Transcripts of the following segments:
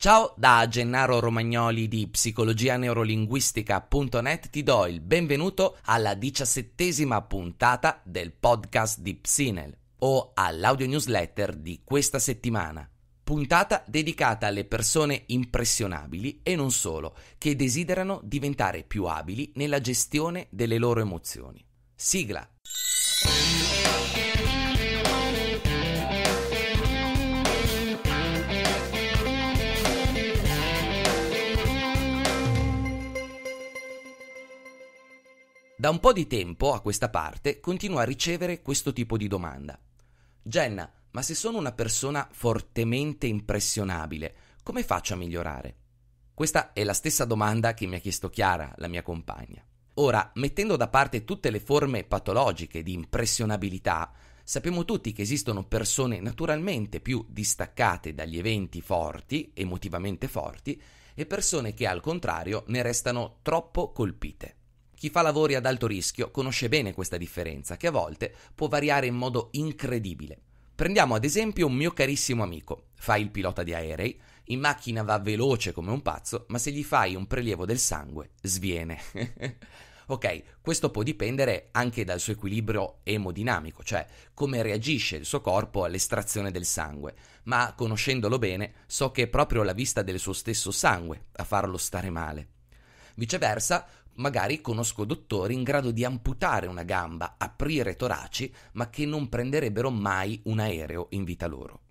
Ciao da Gennaro Romagnoli di psicologia neurolinguistica.net ti do il benvenuto alla diciassettesima puntata del podcast di Psinel o all'audio newsletter di questa settimana. Puntata dedicata alle persone impressionabili e non solo, che desiderano diventare più abili nella gestione delle loro emozioni. Sigla. Da un po' di tempo a questa parte continuo a ricevere questo tipo di domanda. Jenna, ma se sono una persona fortemente impressionabile, come faccio a migliorare? Questa è la stessa domanda che mi ha chiesto Chiara, la mia compagna. Ora, mettendo da parte tutte le forme patologiche di impressionabilità, sappiamo tutti che esistono persone naturalmente più distaccate dagli eventi forti, emotivamente forti, e persone che al contrario ne restano troppo colpite. Chi fa lavori ad alto rischio conosce bene questa differenza, che a volte può variare in modo incredibile. Prendiamo ad esempio un mio carissimo amico, fa il pilota di aerei, in macchina va veloce come un pazzo, ma se gli fai un prelievo del sangue, sviene. ok, questo può dipendere anche dal suo equilibrio emodinamico, cioè come reagisce il suo corpo all'estrazione del sangue, ma conoscendolo bene so che è proprio la vista del suo stesso sangue a farlo stare male. Viceversa, Magari conosco dottori in grado di amputare una gamba, aprire toraci, ma che non prenderebbero mai un aereo in vita loro.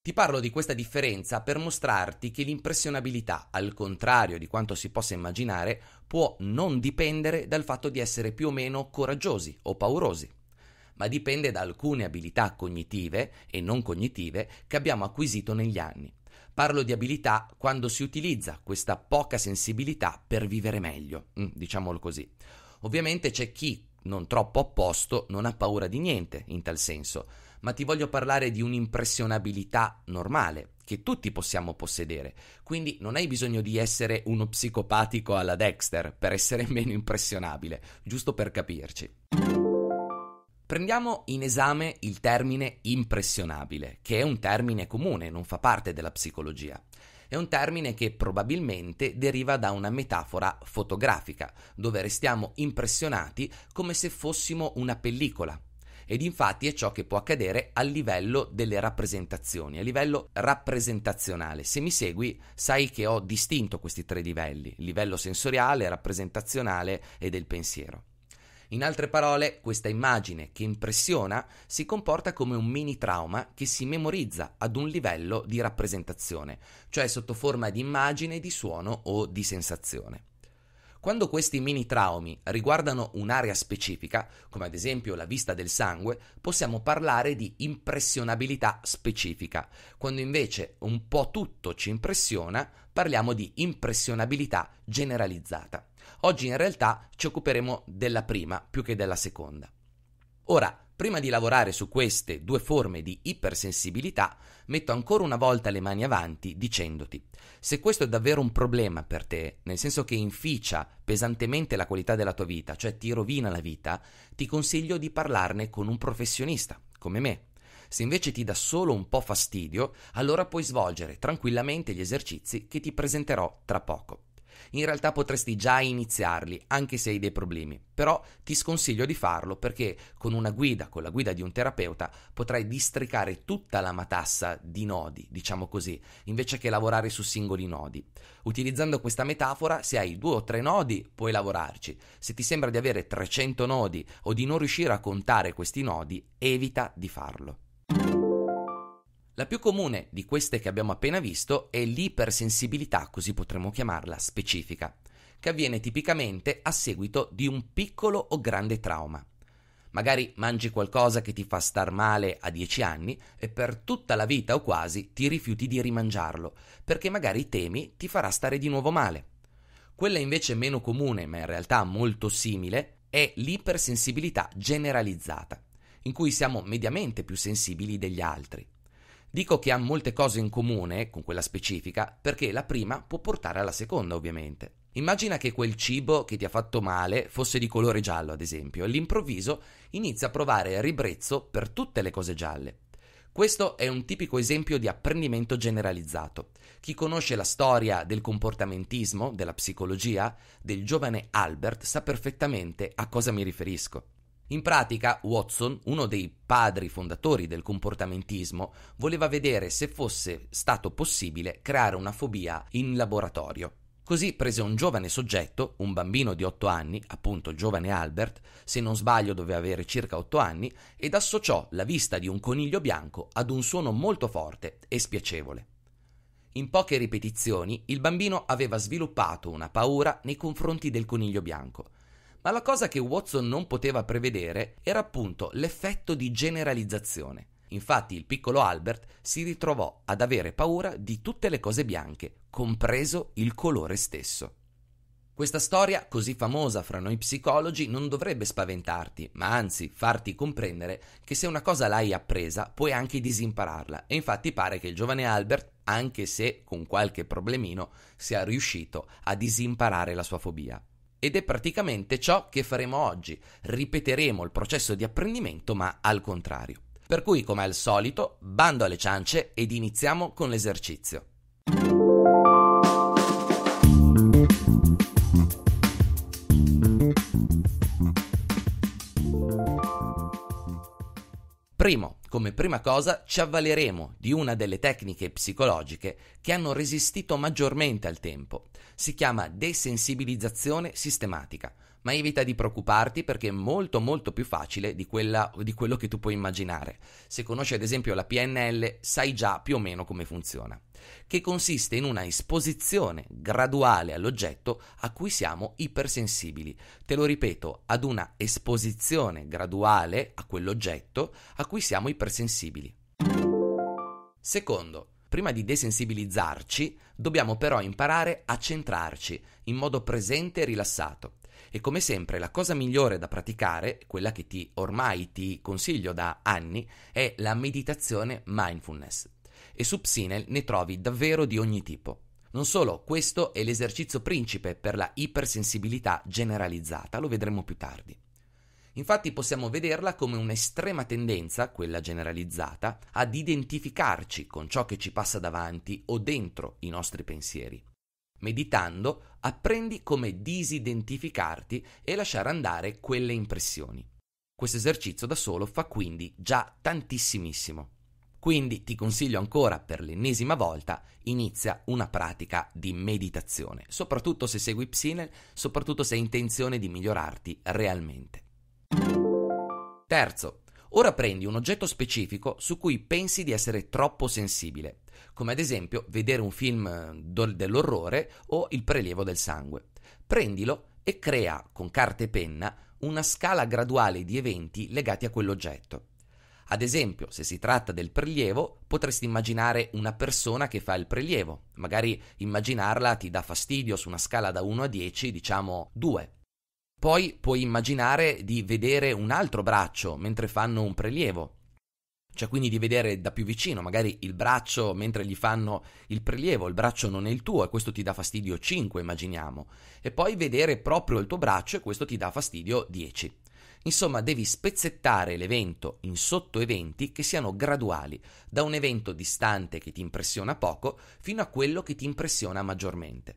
Ti parlo di questa differenza per mostrarti che l'impressionabilità, al contrario di quanto si possa immaginare, può non dipendere dal fatto di essere più o meno coraggiosi o paurosi, ma dipende da alcune abilità cognitive e non cognitive che abbiamo acquisito negli anni. Parlo di abilità quando si utilizza questa poca sensibilità per vivere meglio, mm, diciamolo così. Ovviamente c'è chi, non troppo opposto, non ha paura di niente in tal senso, ma ti voglio parlare di un'impressionabilità normale che tutti possiamo possedere, quindi non hai bisogno di essere uno psicopatico alla Dexter per essere meno impressionabile, giusto per capirci. Prendiamo in esame il termine impressionabile, che è un termine comune, non fa parte della psicologia. È un termine che probabilmente deriva da una metafora fotografica, dove restiamo impressionati come se fossimo una pellicola. Ed infatti è ciò che può accadere a livello delle rappresentazioni, a livello rappresentazionale. Se mi segui, sai che ho distinto questi tre livelli, livello sensoriale, rappresentazionale e del pensiero. In altre parole, questa immagine che impressiona si comporta come un mini trauma che si memorizza ad un livello di rappresentazione, cioè sotto forma di immagine, di suono o di sensazione. Quando questi mini traumi riguardano un'area specifica, come ad esempio la vista del sangue, possiamo parlare di impressionabilità specifica. Quando invece un po' tutto ci impressiona, parliamo di impressionabilità generalizzata. Oggi in realtà ci occuperemo della prima più che della seconda. Ora, prima di lavorare su queste due forme di ipersensibilità, metto ancora una volta le mani avanti dicendoti: se questo è davvero un problema per te, nel senso che inficia pesantemente la qualità della tua vita, cioè ti rovina la vita, ti consiglio di parlarne con un professionista, come me. Se invece ti dà solo un po' fastidio, allora puoi svolgere tranquillamente gli esercizi che ti presenterò tra poco. In realtà potresti già iniziarli, anche se hai dei problemi, però ti sconsiglio di farlo perché con una guida, con la guida di un terapeuta, potrai districare tutta la matassa di nodi, diciamo così, invece che lavorare su singoli nodi. Utilizzando questa metafora, se hai due o tre nodi, puoi lavorarci. Se ti sembra di avere 300 nodi o di non riuscire a contare questi nodi, evita di farlo. La più comune di queste che abbiamo appena visto è l'ipersensibilità, così potremmo chiamarla, specifica, che avviene tipicamente a seguito di un piccolo o grande trauma. Magari mangi qualcosa che ti fa star male a 10 anni e per tutta la vita o quasi ti rifiuti di rimangiarlo, perché magari temi ti farà stare di nuovo male. Quella invece meno comune, ma in realtà molto simile, è l'ipersensibilità generalizzata, in cui siamo mediamente più sensibili degli altri. Dico che ha molte cose in comune con quella specifica perché la prima può portare alla seconda, ovviamente. Immagina che quel cibo che ti ha fatto male fosse di colore giallo, ad esempio, e all'improvviso inizia a provare ribrezzo per tutte le cose gialle. Questo è un tipico esempio di apprendimento generalizzato. Chi conosce la storia del comportamentismo, della psicologia, del giovane Albert sa perfettamente a cosa mi riferisco. In pratica, Watson, uno dei padri fondatori del comportamentismo, voleva vedere se fosse stato possibile creare una fobia in laboratorio. Così prese un giovane soggetto, un bambino di 8 anni, appunto il giovane Albert, se non sbaglio doveva avere circa 8 anni, ed associò la vista di un coniglio bianco ad un suono molto forte e spiacevole. In poche ripetizioni il bambino aveva sviluppato una paura nei confronti del coniglio bianco ma la cosa che Watson non poteva prevedere era appunto l'effetto di generalizzazione. Infatti il piccolo Albert si ritrovò ad avere paura di tutte le cose bianche, compreso il colore stesso. Questa storia, così famosa fra noi psicologi, non dovrebbe spaventarti, ma anzi farti comprendere che se una cosa l'hai appresa, puoi anche disimpararla. E infatti pare che il giovane Albert, anche se con qualche problemino, sia riuscito a disimparare la sua fobia ed è praticamente ciò che faremo oggi. Ripeteremo il processo di apprendimento ma al contrario. Per cui, come al solito, bando alle ciance ed iniziamo con l'esercizio. Come prima cosa ci avvaleremo di una delle tecniche psicologiche che hanno resistito maggiormente al tempo. Si chiama desensibilizzazione sistematica, ma evita di preoccuparti perché è molto molto più facile di, quella, di quello che tu puoi immaginare. Se conosci ad esempio la PNL sai già più o meno come funziona, che consiste in una esposizione graduale all'oggetto a cui siamo ipersensibili. Te lo ripeto, ad una esposizione graduale a quell'oggetto a cui siamo ipersensibili. Secondo, Prima di desensibilizzarci, dobbiamo però imparare a centrarci in modo presente e rilassato. E come sempre la cosa migliore da praticare, quella che ti ormai ti consiglio da anni, è la meditazione mindfulness. E su Psinel ne trovi davvero di ogni tipo. Non solo, questo è l'esercizio principe per la ipersensibilità generalizzata, lo vedremo più tardi. Infatti possiamo vederla come un'estrema tendenza, quella generalizzata, ad identificarci con ciò che ci passa davanti o dentro i nostri pensieri. Meditando apprendi come disidentificarti e lasciare andare quelle impressioni. Questo esercizio da solo fa quindi già tantissimissimo. Quindi ti consiglio ancora per l'ennesima volta, inizia una pratica di meditazione, soprattutto se segui Psinel, soprattutto se hai intenzione di migliorarti realmente. Terzo, ora prendi un oggetto specifico su cui pensi di essere troppo sensibile come ad esempio vedere un film eh, dell'orrore o il prelievo del sangue. Prendilo e crea con carta e penna una scala graduale di eventi legati a quell'oggetto. Ad esempio, se si tratta del prelievo, potresti immaginare una persona che fa il prelievo. Magari immaginarla ti dà fastidio su una scala da 1 a 10, diciamo 2. Poi puoi immaginare di vedere un altro braccio mentre fanno un prelievo. Cioè quindi di vedere da più vicino, magari il braccio mentre gli fanno il prelievo, il braccio non è il tuo e questo ti dà fastidio 5, immaginiamo. E poi vedere proprio il tuo braccio e questo ti dà fastidio 10. Insomma, devi spezzettare l'evento in sottoeventi che siano graduali, da un evento distante che ti impressiona poco fino a quello che ti impressiona maggiormente.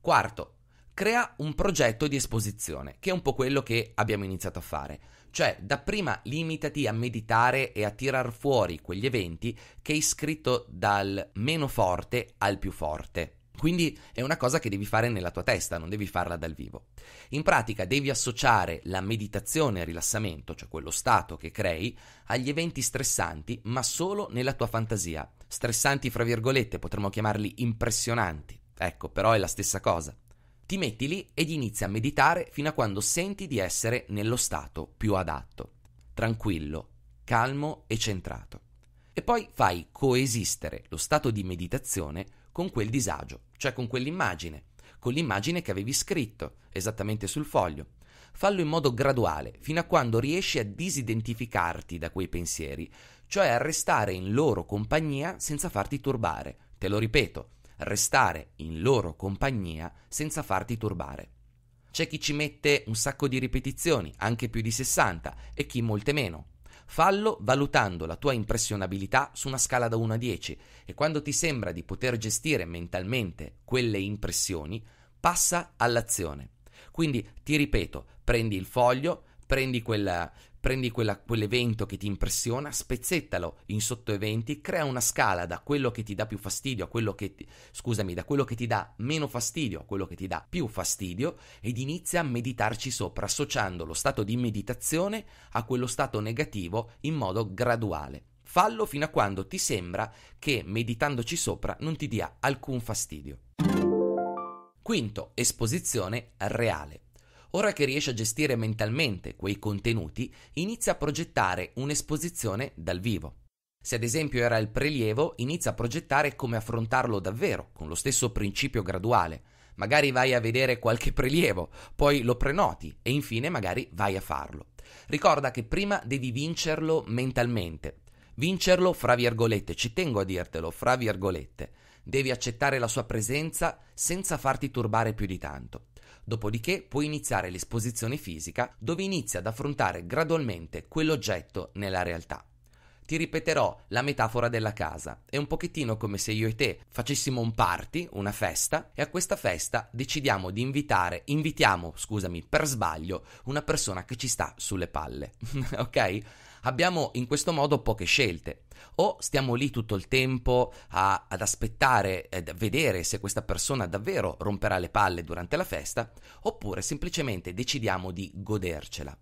Quarto, crea un progetto di esposizione, che è un po' quello che abbiamo iniziato a fare. Cioè, dapprima limitati a meditare e a tirar fuori quegli eventi che hai scritto dal meno forte al più forte. Quindi è una cosa che devi fare nella tua testa, non devi farla dal vivo. In pratica devi associare la meditazione e il rilassamento, cioè quello stato che crei, agli eventi stressanti, ma solo nella tua fantasia. Stressanti, fra virgolette, potremmo chiamarli impressionanti. Ecco, però è la stessa cosa. Ti metti lì ed inizi a meditare fino a quando senti di essere nello stato più adatto, tranquillo, calmo e centrato. E poi fai coesistere lo stato di meditazione con quel disagio, cioè con quell'immagine, con l'immagine che avevi scritto esattamente sul foglio. Fallo in modo graduale, fino a quando riesci a disidentificarti da quei pensieri, cioè a restare in loro compagnia senza farti turbare. Te lo ripeto, restare in loro compagnia senza farti turbare. C'è chi ci mette un sacco di ripetizioni, anche più di 60, e chi molte meno. Fallo valutando la tua impressionabilità su una scala da 1 a 10 e quando ti sembra di poter gestire mentalmente quelle impressioni, passa all'azione. Quindi ti ripeto, prendi il foglio, prendi quel, Prendi quella, quell'evento che ti impressiona, spezzettalo in sottoeventi, crea una scala da quello che ti dà più fastidio a quello che ti, scusami, da quello che ti dà meno fastidio a quello che ti dà più fastidio ed inizia a meditarci sopra, associando lo stato di meditazione a quello stato negativo in modo graduale. Fallo fino a quando ti sembra che meditandoci sopra non ti dia alcun fastidio. Quinto, esposizione reale. Ora che riesce a gestire mentalmente quei contenuti, inizia a progettare un'esposizione dal vivo. Se ad esempio era il prelievo, inizia a progettare come affrontarlo davvero, con lo stesso principio graduale. Magari vai a vedere qualche prelievo, poi lo prenoti e infine magari vai a farlo. Ricorda che prima devi vincerlo mentalmente. Vincerlo fra virgolette, ci tengo a dirtelo, fra virgolette. Devi accettare la sua presenza senza farti turbare più di tanto. Dopodiché puoi iniziare l'esposizione fisica dove inizi ad affrontare gradualmente quell'oggetto nella realtà. Ti ripeterò la metafora della casa. È un pochettino come se io e te facessimo un party, una festa, e a questa festa decidiamo di invitare, invitiamo, scusami, per sbaglio, una persona che ci sta sulle palle. ok? abbiamo in questo modo poche scelte. O stiamo lì tutto il tempo a, ad aspettare, a eh, vedere se questa persona davvero romperà le palle durante la festa, oppure semplicemente decidiamo di godercela.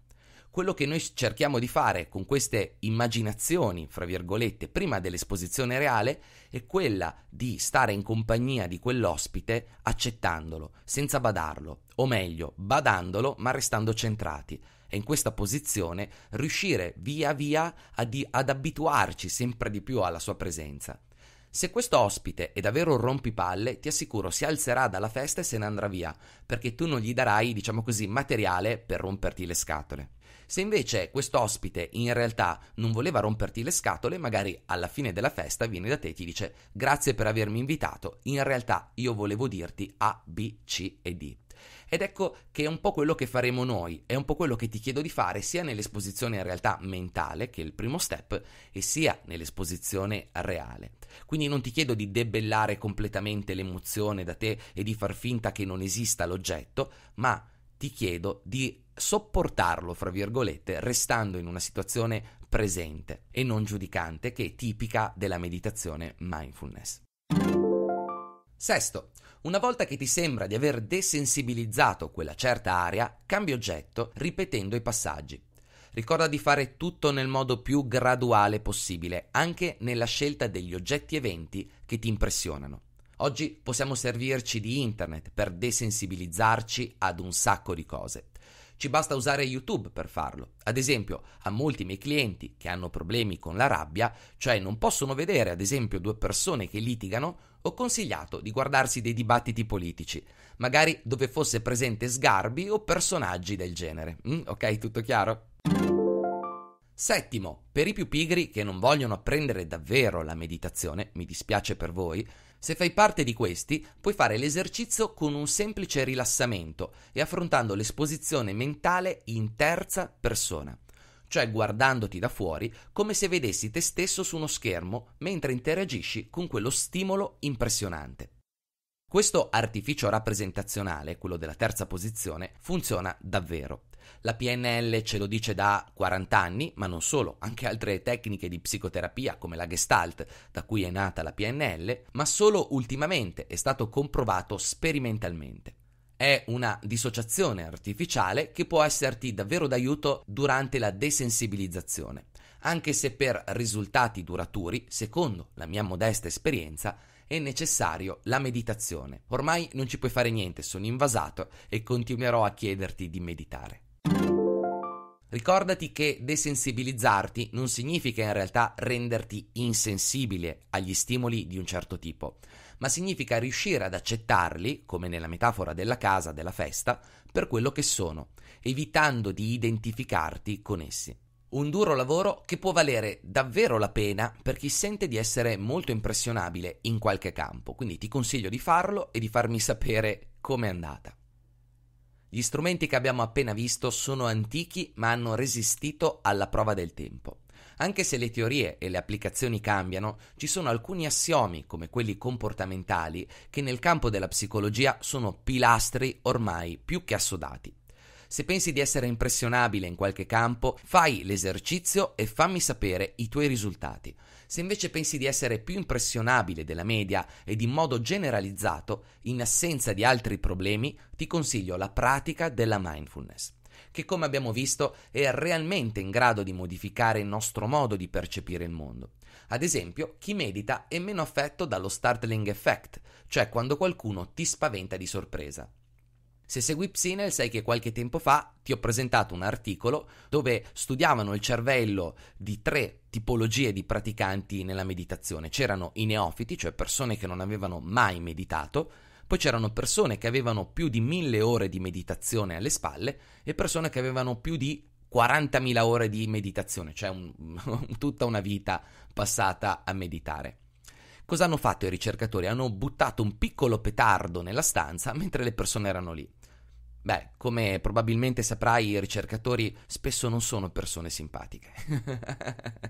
Quello che noi cerchiamo di fare con queste immaginazioni, fra virgolette, prima dell'esposizione reale, è quella di stare in compagnia di quell'ospite accettandolo, senza badarlo, o meglio, badandolo ma restando centrati, e in questa posizione riuscire via via ad, ad abituarci sempre di più alla sua presenza. Se questo ospite è davvero un rompipalle, ti assicuro si alzerà dalla festa e se ne andrà via, perché tu non gli darai, diciamo così, materiale per romperti le scatole. Se invece questo ospite in realtà non voleva romperti le scatole, magari alla fine della festa viene da te e ti dice grazie per avermi invitato, in realtà io volevo dirti A, B, C e D. Ed ecco che è un po' quello che faremo noi, è un po' quello che ti chiedo di fare sia nell'esposizione a realtà mentale, che è il primo step, e sia nell'esposizione reale. Quindi non ti chiedo di debellare completamente l'emozione da te e di far finta che non esista l'oggetto, ma ti chiedo di sopportarlo, fra virgolette, restando in una situazione presente e non giudicante che è tipica della meditazione mindfulness. Sesto, una volta che ti sembra di aver desensibilizzato quella certa area, cambia oggetto ripetendo i passaggi. Ricorda di fare tutto nel modo più graduale possibile, anche nella scelta degli oggetti eventi che ti impressionano. Oggi possiamo servirci di internet per desensibilizzarci ad un sacco di cose. Ci basta usare YouTube per farlo. Ad esempio, a molti miei clienti che hanno problemi con la rabbia, cioè non possono vedere ad esempio due persone che litigano, ho consigliato di guardarsi dei dibattiti politici, magari dove fosse presente Sgarbi o personaggi del genere. Mm, ok, tutto chiaro? Settimo, per i più pigri che non vogliono apprendere davvero la meditazione, mi dispiace per voi, se fai parte di questi puoi fare l'esercizio con un semplice rilassamento e affrontando l'esposizione mentale in terza persona cioè guardandoti da fuori come se vedessi te stesso su uno schermo mentre interagisci con quello stimolo impressionante. Questo artificio rappresentazionale, quello della terza posizione, funziona davvero. La PNL ce lo dice da 40 anni, ma non solo, anche altre tecniche di psicoterapia come la Gestalt, da cui è nata la PNL, ma solo ultimamente è stato comprovato sperimentalmente. È una dissociazione artificiale che può esserti davvero d'aiuto durante la desensibilizzazione, anche se per risultati duraturi, secondo la mia modesta esperienza, è necessario la meditazione. Ormai non ci puoi fare niente, sono invasato e continuerò a chiederti di meditare. Ricordati che desensibilizzarti non significa in realtà renderti insensibile agli stimoli di un certo tipo, ma significa riuscire ad accettarli, come nella metafora della casa, della festa, per quello che sono, evitando di identificarti con essi. Un duro lavoro che può valere davvero la pena per chi sente di essere molto impressionabile in qualche campo, quindi ti consiglio di farlo e di farmi sapere com'è andata. Gli strumenti che abbiamo appena visto sono antichi ma hanno resistito alla prova del tempo. Anche se le teorie e le applicazioni cambiano, ci sono alcuni assiomi, come quelli comportamentali, che nel campo della psicologia sono pilastri ormai più che assodati. Se pensi di essere impressionabile in qualche campo, fai l'esercizio e fammi sapere i tuoi risultati. Se invece pensi di essere più impressionabile della media ed in modo generalizzato, in assenza di altri problemi, ti consiglio la pratica della mindfulness che come abbiamo visto è realmente in grado di modificare il nostro modo di percepire il mondo. Ad esempio, chi medita è meno affetto dallo startling effect, cioè quando qualcuno ti spaventa di sorpresa. Se segui Psinel sai che qualche tempo fa ti ho presentato un articolo dove studiavano il cervello di tre tipologie di praticanti nella meditazione. C'erano i neofiti, cioè persone che non avevano mai meditato, poi c'erano persone che avevano più di mille ore di meditazione alle spalle e persone che avevano più di 40.000 ore di meditazione, cioè un, tutta una vita passata a meditare. Cosa hanno fatto i ricercatori? Hanno buttato un piccolo petardo nella stanza mentre le persone erano lì. Beh, come probabilmente saprai, i ricercatori spesso non sono persone simpatiche.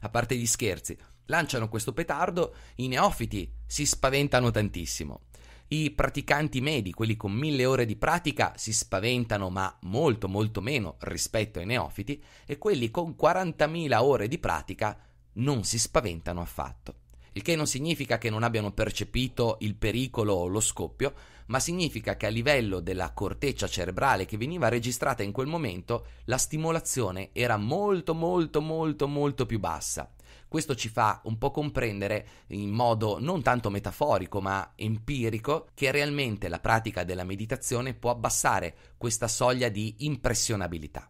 a parte gli scherzi, lanciano questo petardo, i neofiti si spaventano tantissimo. I praticanti medi, quelli con mille ore di pratica, si spaventano ma molto molto meno rispetto ai neofiti e quelli con 40.000 ore di pratica non si spaventano affatto. Il che non significa che non abbiano percepito il pericolo o lo scoppio, ma significa che a livello della corteccia cerebrale che veniva registrata in quel momento, la stimolazione era molto molto molto molto più bassa questo ci fa un po' comprendere in modo non tanto metaforico ma empirico che realmente la pratica della meditazione può abbassare questa soglia di impressionabilità.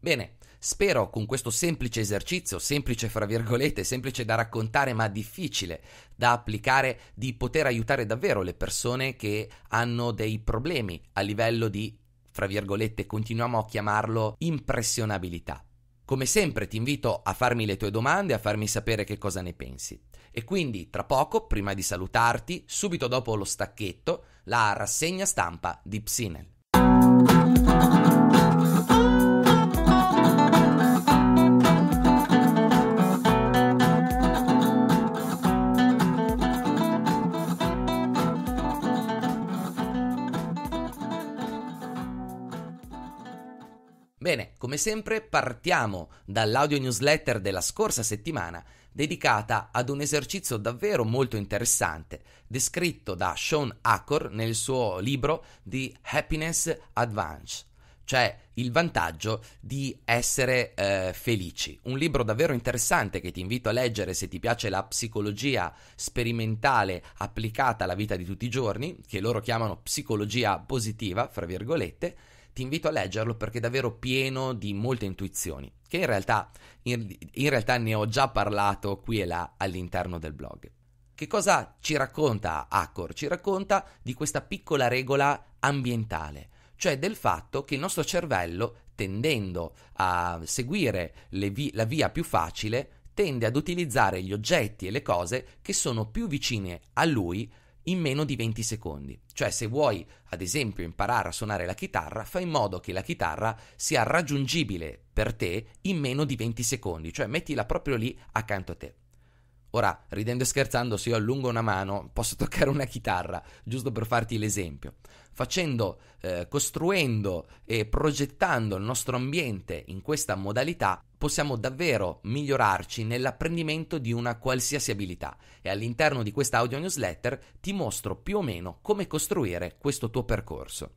Bene, Spero con questo semplice esercizio, semplice fra virgolette, semplice da raccontare ma difficile da applicare, di poter aiutare davvero le persone che hanno dei problemi a livello di, fra virgolette, continuiamo a chiamarlo impressionabilità. Come sempre ti invito a farmi le tue domande, a farmi sapere che cosa ne pensi. E quindi tra poco, prima di salutarti, subito dopo lo stacchetto, la rassegna stampa di Psinel. Bene, come sempre partiamo dall'audio newsletter della scorsa settimana dedicata ad un esercizio davvero molto interessante descritto da Sean Accor nel suo libro The Happiness Advance, cioè il vantaggio di essere eh, felici. Un libro davvero interessante che ti invito a leggere se ti piace la psicologia sperimentale applicata alla vita di tutti i giorni, che loro chiamano psicologia positiva, fra virgolette ti invito a leggerlo perché è davvero pieno di molte intuizioni, che in realtà, in, in realtà ne ho già parlato qui e là all'interno del blog. Che cosa ci racconta Accor? Ci racconta di questa piccola regola ambientale, cioè del fatto che il nostro cervello, tendendo a seguire vi- la via più facile, tende ad utilizzare gli oggetti e le cose che sono più vicine a lui in meno di 20 secondi. Cioè se vuoi, ad esempio, imparare a suonare la chitarra, fai in modo che la chitarra sia raggiungibile per te in meno di 20 secondi, cioè mettila proprio lì accanto a te. Ora, ridendo e scherzando, se io allungo una mano, posso toccare una chitarra, giusto per farti l'esempio facendo, eh, costruendo e progettando il nostro ambiente in questa modalità, possiamo davvero migliorarci nell'apprendimento di una qualsiasi abilità e all'interno di questa audio newsletter ti mostro più o meno come costruire questo tuo percorso.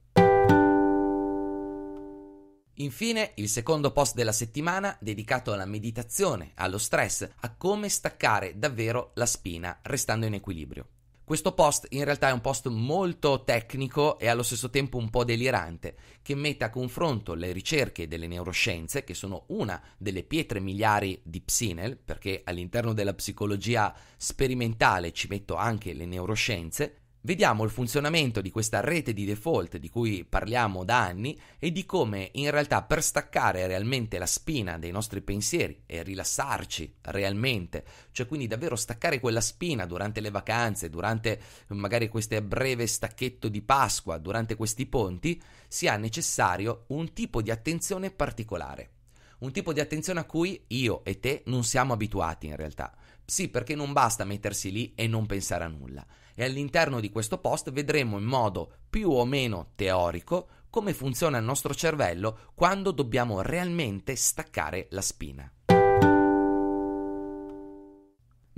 Infine, il secondo post della settimana dedicato alla meditazione, allo stress, a come staccare davvero la spina restando in equilibrio. Questo post in realtà è un post molto tecnico e allo stesso tempo un po' delirante, che mette a confronto le ricerche delle neuroscienze, che sono una delle pietre miliari di Psinel, perché all'interno della psicologia sperimentale ci metto anche le neuroscienze, Vediamo il funzionamento di questa rete di default di cui parliamo da anni e di come in realtà per staccare realmente la spina dei nostri pensieri e rilassarci realmente, cioè quindi davvero staccare quella spina durante le vacanze, durante magari questo breve stacchetto di Pasqua, durante questi ponti, sia necessario un tipo di attenzione particolare. Un tipo di attenzione a cui io e te non siamo abituati in realtà. Sì, perché non basta mettersi lì e non pensare a nulla e all'interno di questo post vedremo in modo più o meno teorico come funziona il nostro cervello quando dobbiamo realmente staccare la spina.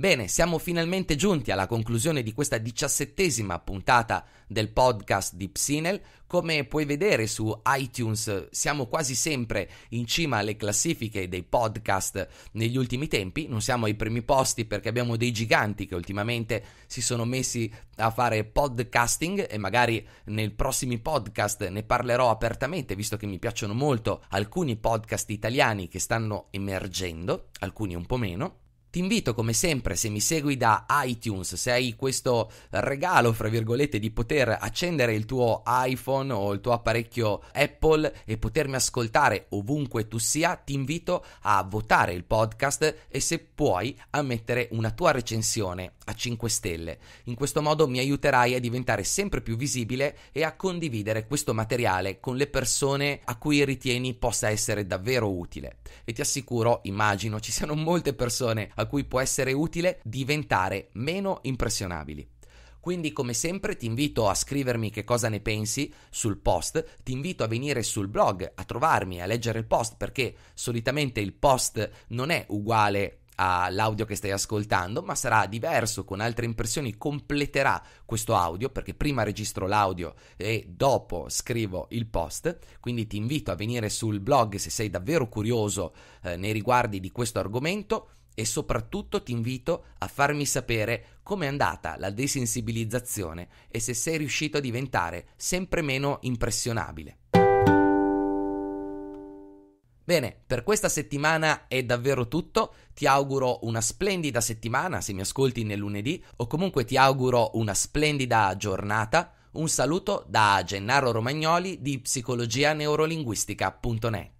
Bene, siamo finalmente giunti alla conclusione di questa diciassettesima puntata del podcast di Psinel. Come puoi vedere su iTunes siamo quasi sempre in cima alle classifiche dei podcast negli ultimi tempi, non siamo ai primi posti perché abbiamo dei giganti che ultimamente si sono messi a fare podcasting e magari nei prossimi podcast ne parlerò apertamente visto che mi piacciono molto alcuni podcast italiani che stanno emergendo, alcuni un po' meno. Ti invito come sempre, se mi segui da iTunes, se hai questo regalo, fra virgolette, di poter accendere il tuo iPhone o il tuo apparecchio Apple e potermi ascoltare ovunque tu sia, ti invito a votare il podcast e se puoi a mettere una tua recensione a 5 stelle. In questo modo mi aiuterai a diventare sempre più visibile e a condividere questo materiale con le persone a cui ritieni possa essere davvero utile. E ti assicuro, immagino, ci siano molte persone a cui può essere utile diventare meno impressionabili. Quindi come sempre ti invito a scrivermi che cosa ne pensi sul post, ti invito a venire sul blog a trovarmi, a leggere il post perché solitamente il post non è uguale all'audio che stai ascoltando, ma sarà diverso con altre impressioni, completerà questo audio perché prima registro l'audio e dopo scrivo il post, quindi ti invito a venire sul blog se sei davvero curioso eh, nei riguardi di questo argomento e soprattutto ti invito a farmi sapere com'è andata la desensibilizzazione e se sei riuscito a diventare sempre meno impressionabile. Bene, per questa settimana è davvero tutto, ti auguro una splendida settimana se mi ascolti nel lunedì o comunque ti auguro una splendida giornata. Un saluto da Gennaro Romagnoli di psicologianeurolinguistica.net.